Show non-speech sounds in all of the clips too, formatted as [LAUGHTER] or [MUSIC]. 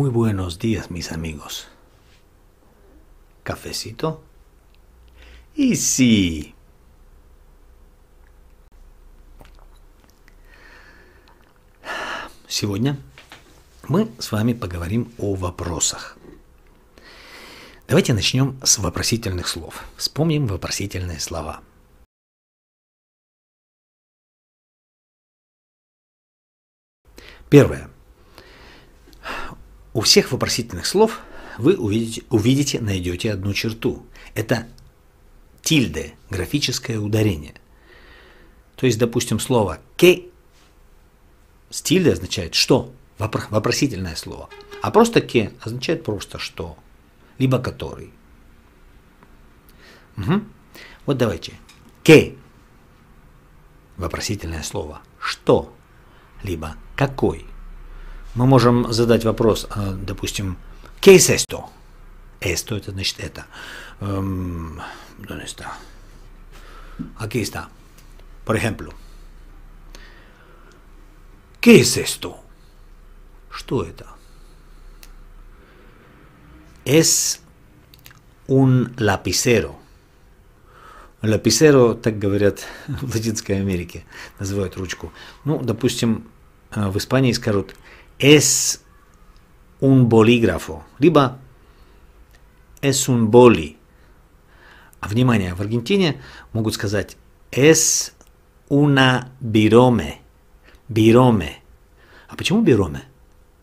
Muy buenos días, mis amigos. ¿Cafecito? Y sí. Сегодня мы с вами поговорим о вопросах. Давайте начнем с вопросительных слов. Вспомним вопросительные слова. Первое. У всех вопросительных слов вы увидите, увидите, найдете одну черту. Это тильде графическое ударение. То есть, допустим, слово «ке» с тильдой означает «что», вопросительное слово. А просто «ке» означает просто «что», либо «который». Угу. Вот давайте. «Ке» – вопросительное слово «что», либо «какой» мы можем задать вопрос, а, допустим, ¿qué es esto? Esto это значит это. Um, эм, está? Aquí está. Por ejemplo. ¿Qué es esto? Что это? Es un lapicero. Лаписеро, так говорят [LAUGHS] в Латинской Америке, называют ручку. Ну, допустим, э, в Испании скажут es un болиграфо, либо es un boli. А внимание, в Аргентине могут сказать es una birome. Бироме. А почему бироме?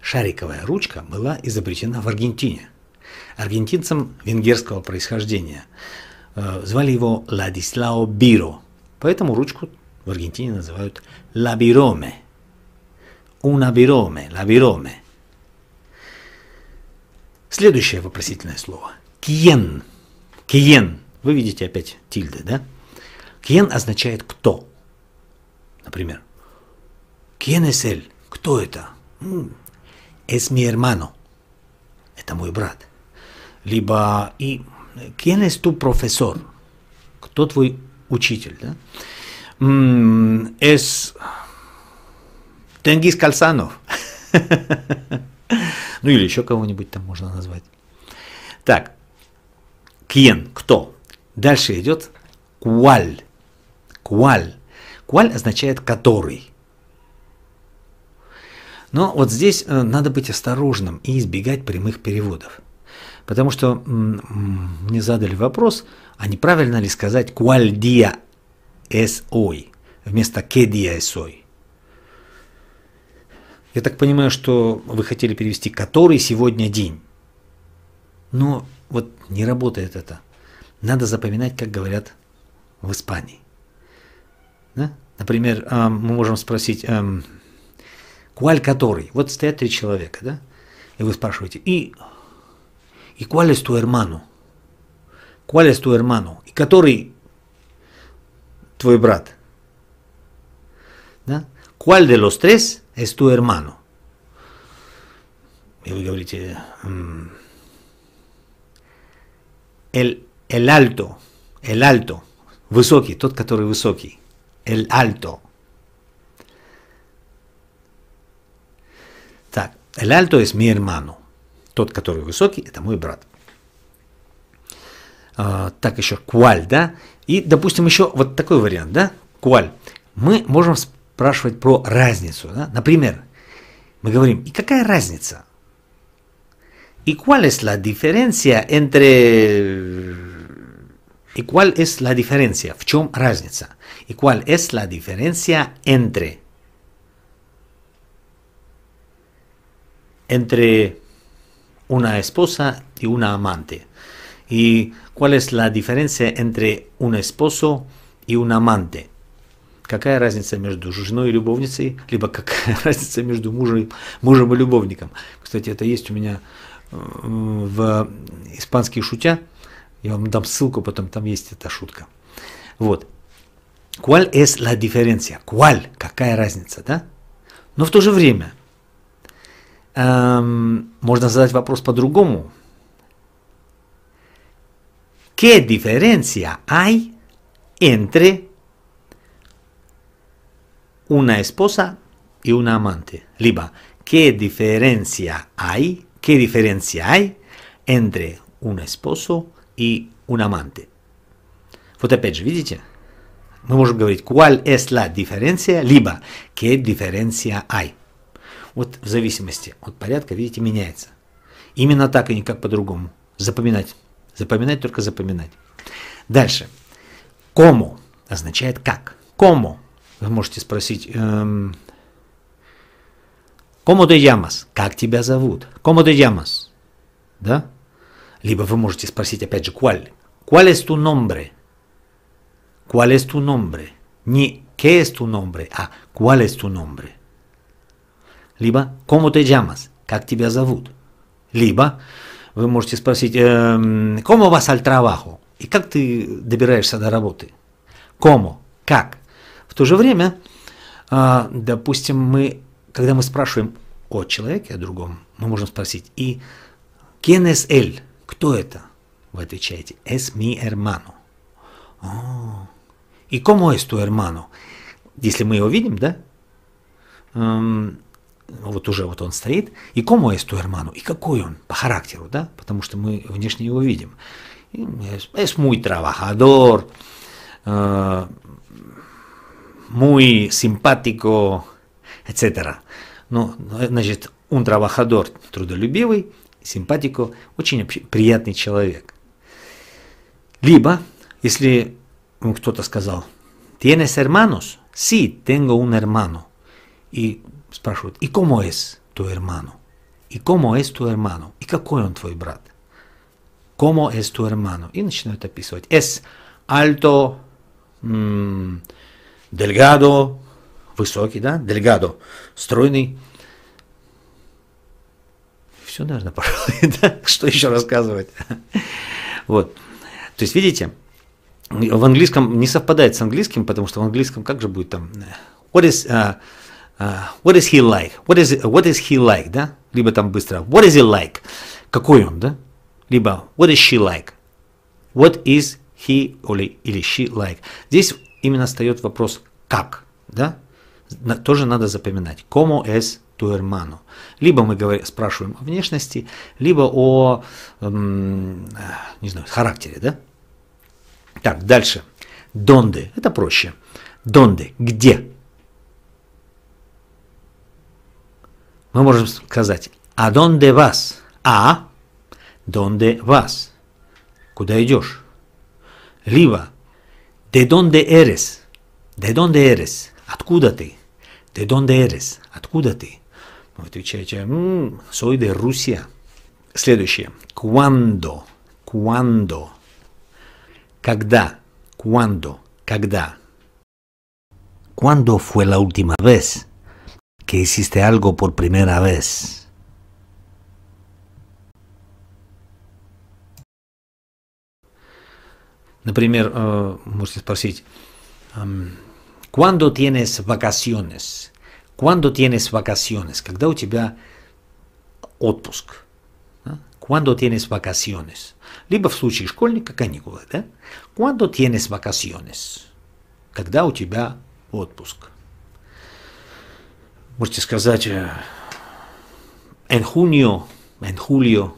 Шариковая ручка была изобретена в Аргентине. Аргентинцем венгерского происхождения. Э, звали его Ладислао Биро. Поэтому ручку в Аргентине называют лабироме. Una вироме, la вироме. Следующее вопросительное слово. Киен. Киен. Вы видите опять тильды, да? Киен означает кто. Например, киен эсель? Кто это? Es mi hermano. Это мой брат. Либо и киен es tu profesor? Кто твой учитель, да? Es Тенгиз Кальсанов. [LAUGHS] Ну или еще кого-нибудь там можно назвать. Так, Кьен, кто? Дальше идет Куаль. Куаль. Куаль означает который. Но вот здесь э, надо быть осторожным и избегать прямых переводов. Потому что мне задали вопрос, а неправильно ли сказать «куаль dia es вместо «que dia es я так понимаю, что вы хотели перевести «который сегодня день». Но вот не работает это. Надо запоминать, как говорят в Испании. Да? Например, а, мы можем спросить эм, «Куаль который?» Вот стоят три человека, да? И вы спрашиваете «И, и куаль es tu hermano?» «Куаль es tu hermano?» И «Который твой брат?» да? «Куаль de los tres?» es tu hermano. И вы говорите, el, el alto, el alto, высокий, тот, который высокий, el alto. Так, el alto es mi hermano, тот, который высокий, это мой брат. А, так еще, куаль, да? И, допустим, еще вот такой вариант, да? Куаль. Мы можем спрашивать про разницу. Да? Например, мы говорим, и ¿Y cuál es la diferencia entre... ¿Y cuál es la diferencia? В чем разница? ¿Y cuál es la diferencia entre... entre una esposa y una amante? ¿Y cuál es la diferencia entre un esposo y un amante? Какая разница между женой и любовницей, либо какая [LAUGHS] разница между мужем, мужем и любовником? Кстати, это есть у меня э, в «Испанские шутя». Я вам дам ссылку, потом там есть эта шутка. Вот. Qual es la diferencia? Qual? Какая разница, да? Но в то же время эм, можно задать вопрос по-другому. ¿Qué diferencia hay entre una esposa y una amante. Liba, ¿qué diferencia hay? ¿Qué diferencia hay entre un esposo y un amante? Вот опять же, видите? Мы можем говорить «cuál es la diferencia?» либо «qué diferencia hay?». Вот в зависимости от порядка, видите, меняется. Именно так и а никак по-другому. Запоминать. Запоминать, только запоминать. Дальше. «Кому» означает «как». «Кому» Вы можете спросить, эм, «Кому ты ямас?» Как тебя зовут? «Кому ты ямас?» Да? Либо вы можете спросить, опять же, «Cuál?» «Cuál es tu nombre?» «Cuál es tu nombre?» Не «Qué es tu nombre?» а «Cuál es tu nombre?» Либо «Кому ты ямас?» Как тебя зовут? Либо вы можете спросить, эм, «Кому вас аль trabajo?» И как ты добираешься до работы? «Кому?» Как? В то же время, а, допустим, мы, когда мы спрашиваем о человеке, о другом, мы можем спросить и «Кен эс эль?» «Кто это?» Вы отвечаете «Es mi hermano». «И кому es tu hermano?» Если мы его видим, да? Эм, вот уже вот он стоит. «И кому es tu hermano?» И какой он по характеру, да? Потому что мы внешне его видим. «Es muy trabajador», muy simpático, etc. Ну, значит, он трabajador, трудолюбивый, симпатико, очень приятный человек. Либо, если ну, кто-то сказал, ¿Tienes hermanos? Sí, tengo un hermano. И спрашивают, ¿y cómo es tu hermano? ¿Y cómo es tu hermano? ¿И какой он твой брат? ¿Cómo es tu hermano? И начинают описывать. Es alto, mmm, Дельгадо, высокий, да? Дельгадо, стройный. Все, наверное, пожалуй, [LAUGHS] да? Что еще рассказывать? Вот. То есть, видите, в английском не совпадает с английским, потому что в английском как же будет там what is, uh, uh, what is he like? What is, what is he like, да? Либо там быстро what is he like? Какой он, да? Либо what is she like? What is he или, или she like? Здесь именно встает вопрос «как?». Да? Тоже надо запоминать. «Como es tu hermano?». Либо мы говорим, спрашиваем о внешности, либо о эм, э, не знаю, характере. Да? Так, дальше. «Донды» – это проще. «Донды» – где? Мы можем сказать «А донде вас?» «А донде вас?» Куда идешь? Либо ¿De dónde eres? ¿De dónde eres? ¿Adcúdate? ¿De dónde eres? Откуда mm, soy de Rusia. Siguiente. ¿Cuándo? ¿Cuándo? ¿Cuándo? ¿Cuándo? ¿Cuándo fue la última vez que hiciste algo por primera vez? Например, э, можете спросить, ¿cuándo tienes vacaciones? ¿Cuándo tienes vacaciones? Когда у тебя отпуск? ¿Cuándo tienes vacaciones? Либо в случае школьника каникулы, да? ¿Cuándo tienes vacaciones? Когда у тебя отпуск? Можете сказать э, en junio, en julio,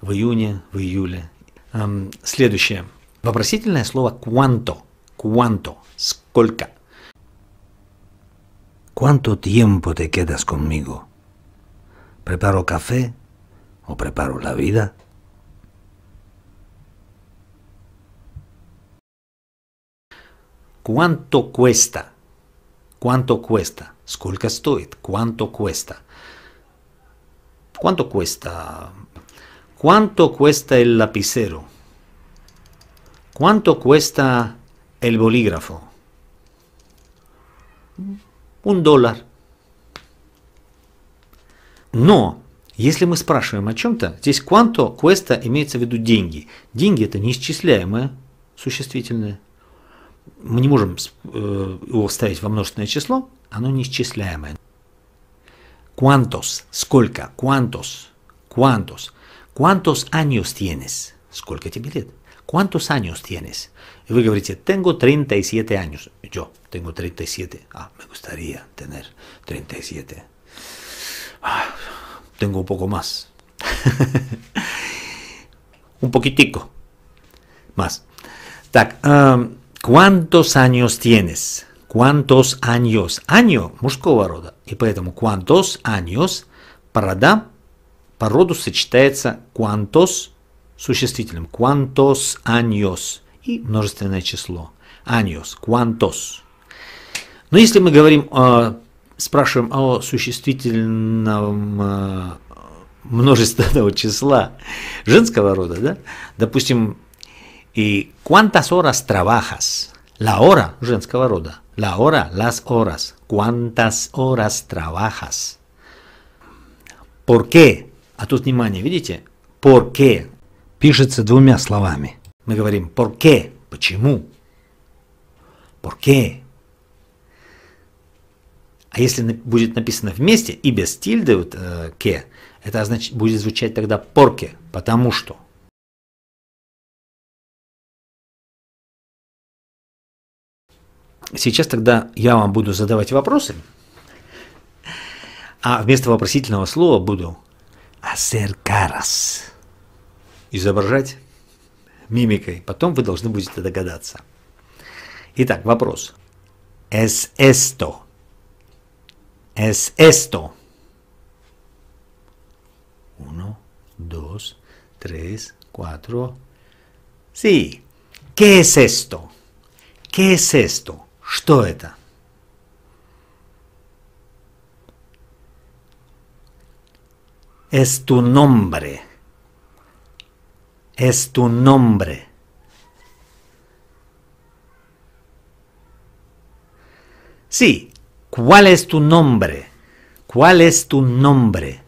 в июне, в июле. Следующее – la слово «cuánto», «cuánto», scolca ¿Cuánto tiempo te quedas conmigo? ¿Preparo café o preparo la vida? ¿Cuánto cuesta? ¿Cuánto cuesta? scolca стоит? ¿Cuánto cuesta? ¿Cuánto cuesta? ¿Cuánto cuesta el lapicero? ¿Cuánto cuesta el bolígrafo? Un dólar. Но если мы спрашиваем о чем-то, здесь cuánto cuesta имеется в виду деньги. Деньги это неисчисляемое существительное. Мы не можем э, его вставить во множественное число, оно неисчисляемое. Cuántos, сколько, cuántos, cuántos, cuántos años tienes – ¿Cuántos años tienes? Y a decir, tengo 37 años. Yo tengo 37. Ah, me gustaría tener 37. Ah, tengo un poco más. [LAUGHS] un poquitico más. Um, ¿cuántos años tienes? ¿Cuántos años? Año мужского Y por eso, ¿cuántos años? para по se читается, ¿cuántos существительным «cuantos años» и множественное число «años», «cuantos». Но если мы говорим, о, спрашиваем о существительном э, множественного числа женского рода, да? допустим, и «cuántas horas trabajas?» La hora женского рода. La hora, las horas. ¿Cuántas horas trabajas? ¿Por qué? А тут внимание, видите? ¿Por qué? пишется двумя словами. Мы говорим «порке» – «почему?», «порке». А если будет написано вместе и без тильды вот, э, «ке», это значит, будет звучать тогда «порке», «потому что». Сейчас тогда я вам буду задавать вопросы, а вместо вопросительного слова буду «acercaras» изображать мимикой. Потом вы должны будете догадаться. Итак, вопрос. Es esto. Es esto. Uno, dos, tres, cuatro. Sí. ¿Qué es esto? ¿Qué es esto? Что это? Es tu nombre. es tu nombre. Sí, ¿cuál es tu nombre? ¿Cuál es tu nombre?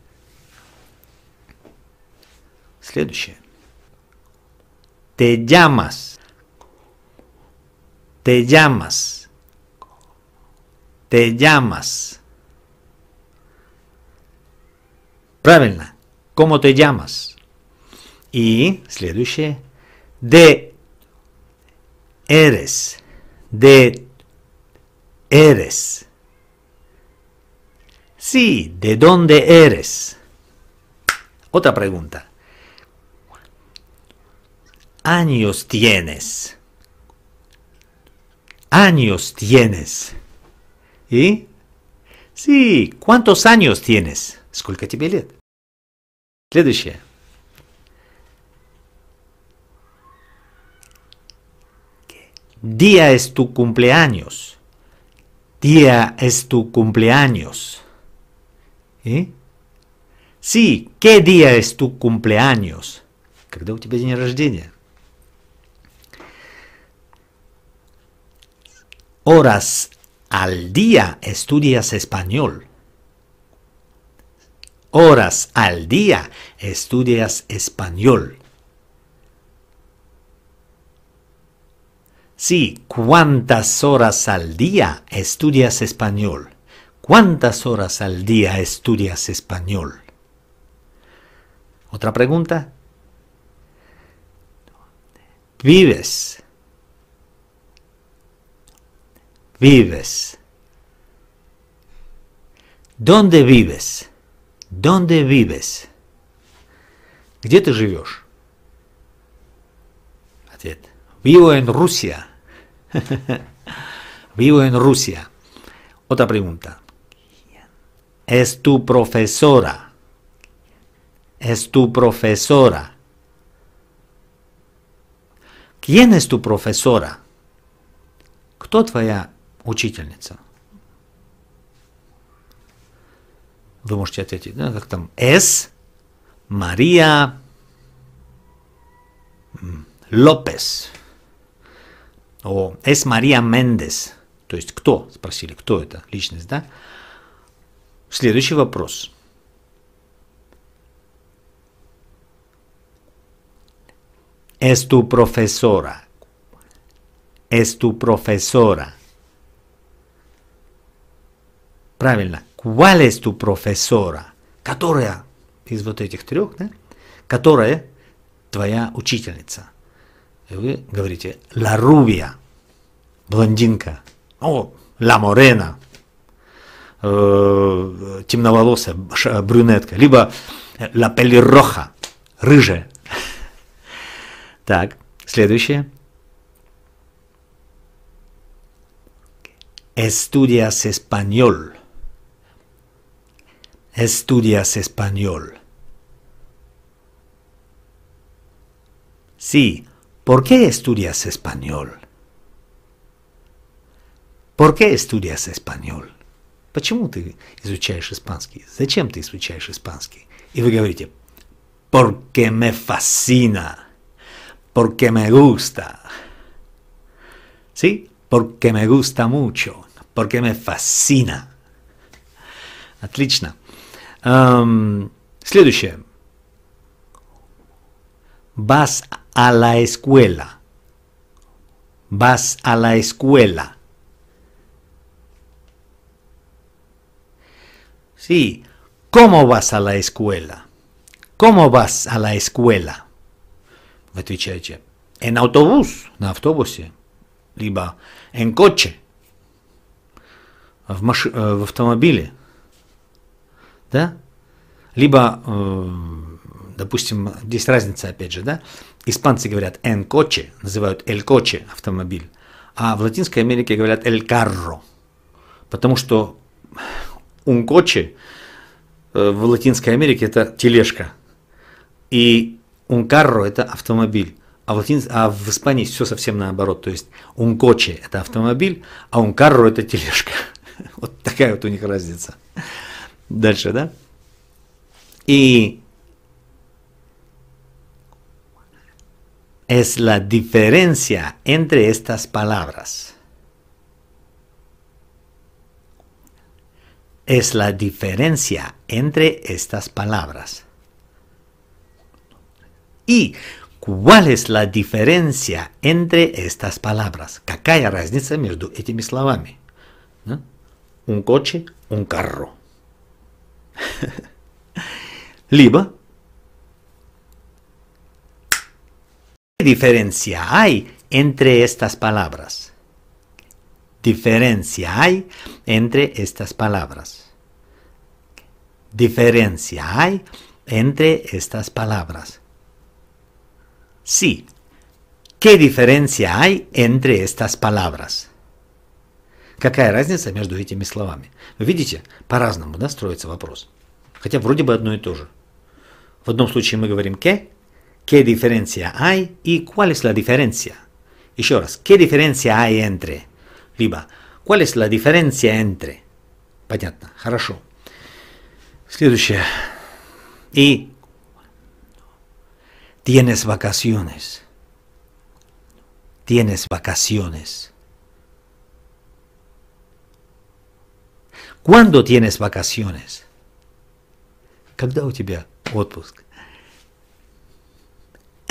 Te llamas. Te llamas. Te llamas. Правильно. ¿Cómo te llamas? le dice De eres. De eres. Sí, ¿de dónde eres? Otra pregunta. Años tienes. Años tienes. ¿Y? Sí, ¿cuántos años tienes? Сколько тебе лет? Следующее. Día es tu cumpleaños. Día es tu cumpleaños. ¿Eh? Sí, ¿qué día es tu cumpleaños? Когда у тебя день рождения? Horas al día estudias español. Horas al día estudias español. Sí, ¿cuántas horas al día estudias español? ¿Cuántas horas al día estudias español? Otra pregunta. ¿Vives? ¿Vives? ¿Dónde vives? ¿Dónde vives? dónde vives dónde vives dónde ты Vivo en Rusia. [LAUGHS] Vivo en Rusia. Otra pregunta. Es tu profesora. Es tu profesora. ¿Quién es tu profesora? Кто твоя учительница? Вы можете ответить, да, как там, es María López? О, С. Мария Мендес. То есть кто? Спросили, кто это? Личность, да? Следующий вопрос. Es tu profesora. Es tu profesora. Правильно. ¿Cuál es tu profesora? Которая из вот этих трех, да? Которая твоя учительница. И вы говорите «la rubia», блондинка, о, «la morena», э, темноволосая, брюнетка, либо «la э, pelirroja», рыжая. [LAUGHS] Так, следующее. Estudias español. Estudias español. Sí, ¿Por qué estudias español? ¿Por qué estudias español? Почему ты изучаешь испанский? Зачем ты изучаешь испанский? И вы говорите, porque me fascina, porque me gusta. ¿Sí? Porque me gusta mucho, porque me fascina. Отлично. Siguiente. следующее. Vas a a la escuela. Vas a la escuela. Sí, ¿cómo vas a la escuela? ¿Cómo vas a la escuela? en autobús en autobús, en coche, en маш... в автомобиле, Допустим, здесь разница, опять же, да? Испанцы говорят «en coche», называют «el coche» автомобиль, а в Латинской Америке говорят «el carro», потому что «un coche» э, в Латинской Америке это тележка, и «un carro» это автомобиль. А в, латин... а в Испании все совсем наоборот. То есть «un это автомобиль, а «un carro» это тележка. [LAUGHS] Вот такая вот у них разница. Дальше, да? И es la diferencia entre estas palabras? Es la diferencia entre estas palabras. ¿Y cuál es la diferencia entre estas palabras? ¿Какая разница между этими Un coche, un carro. [LAUGHS] Либо diferencia hay entre estas palabras? Diferencia hay entre estas palabras. Diferencia hay entre estas palabras. Sí. ¿Qué diferencia hay entre estas palabras? Какая разница между этими словами? Вы видите, по-разному да, строится вопрос. Хотя вроде бы одно и то же. В одном случае мы говорим «ке», ¿Qué diferencia hay y cuál es la diferencia? Y lloras, ¿qué diferencia hay entre? viva ¿cuál es la diferencia entre? Понятно, хорошо. Следующее. Y tienes vacaciones. Tienes vacaciones. ¿Cuándo tienes vacaciones? Когда у тебя отпуск?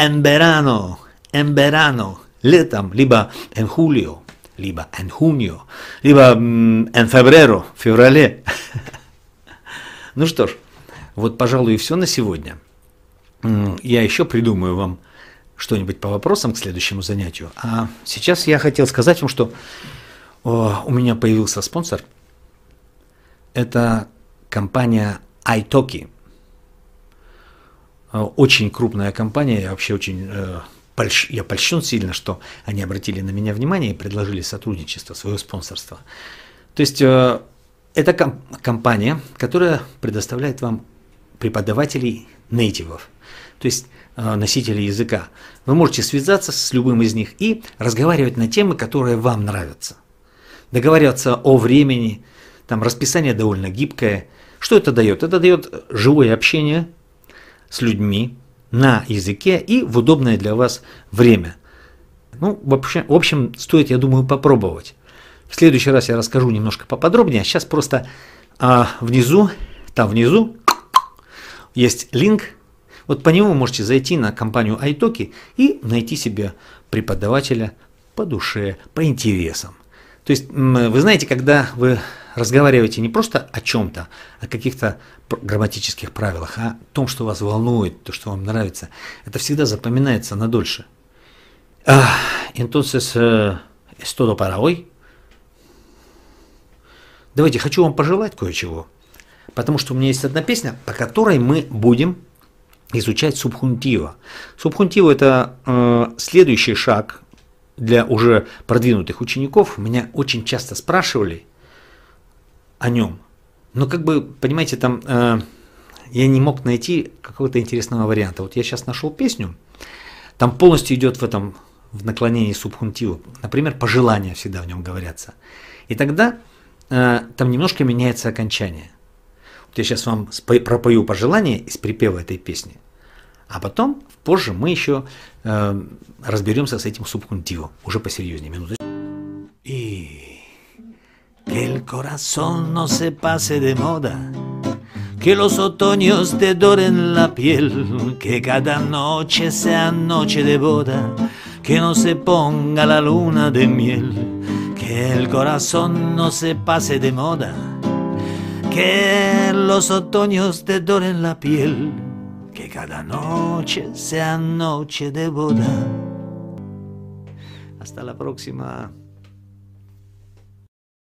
en verano, en verano, летом, либо en julio, либо en junio, либо mm, en febrero, в феврале. [LAUGHS] Ну что ж, вот, пожалуй, и все на сегодня. Я еще придумаю вам что-нибудь по вопросам к следующему занятию. А сейчас я хотел сказать вам, что о, у меня появился спонсор. Это компания iTalki. А, очень крупная компания, я вообще очень польщ, э, я польщен сильно, что они обратили на меня внимание и предложили сотрудничество, свое спонсорство. То есть э, это компания, которая предоставляет вам преподавателей нейтивов, то есть э, носителей языка. Вы можете связаться с любым из них и разговаривать на темы, которые вам нравятся. Договариваться о времени, там расписание довольно гибкое. Что это дает? Это дает живое общение – с людьми на языке и в удобное для вас время. Ну, в общем, в общем, стоит, я думаю, попробовать. В следующий раз я расскажу немножко поподробнее. Сейчас а просто а, внизу, там внизу есть линк. Вот по нему вы можете зайти на компанию iToki и найти себе преподавателя по душе, по интересам. То есть вы знаете, когда вы разговаривайте не просто о чем-то, о каких-то грамматических правилах, а о том, что вас волнует, то, что вам нравится. Это всегда запоминается надольше. Entonces, es todo para hoy. Давайте, хочу вам пожелать кое-чего. Потому что у меня есть одна песня, по которой мы будем изучать субхунтиво. Субхунтиво – это э, следующий шаг для уже продвинутых учеников. Меня очень часто спрашивали – о нем. Но как бы, понимаете, там э, я не мог найти какого-то интересного варианта. Вот я сейчас нашел песню, там полностью идет в этом в наклонении субхунтиву. Например, пожелания всегда в нем говорятся. И тогда э, там немножко меняется окончание. Вот я сейчас вам пропою пожелания из припева этой песни. А потом, позже, мы еще э, разберемся с этим субхунтивом. Уже посерьезнее. Минуточку. que el corazón no se pase de moda, que los otoños te doren la piel, que cada noche sea noche de boda, que no se ponga la luna de miel, que el corazón no se pase de moda, que los otoños te doren la piel, que cada noche sea noche de boda. Hasta la próxima.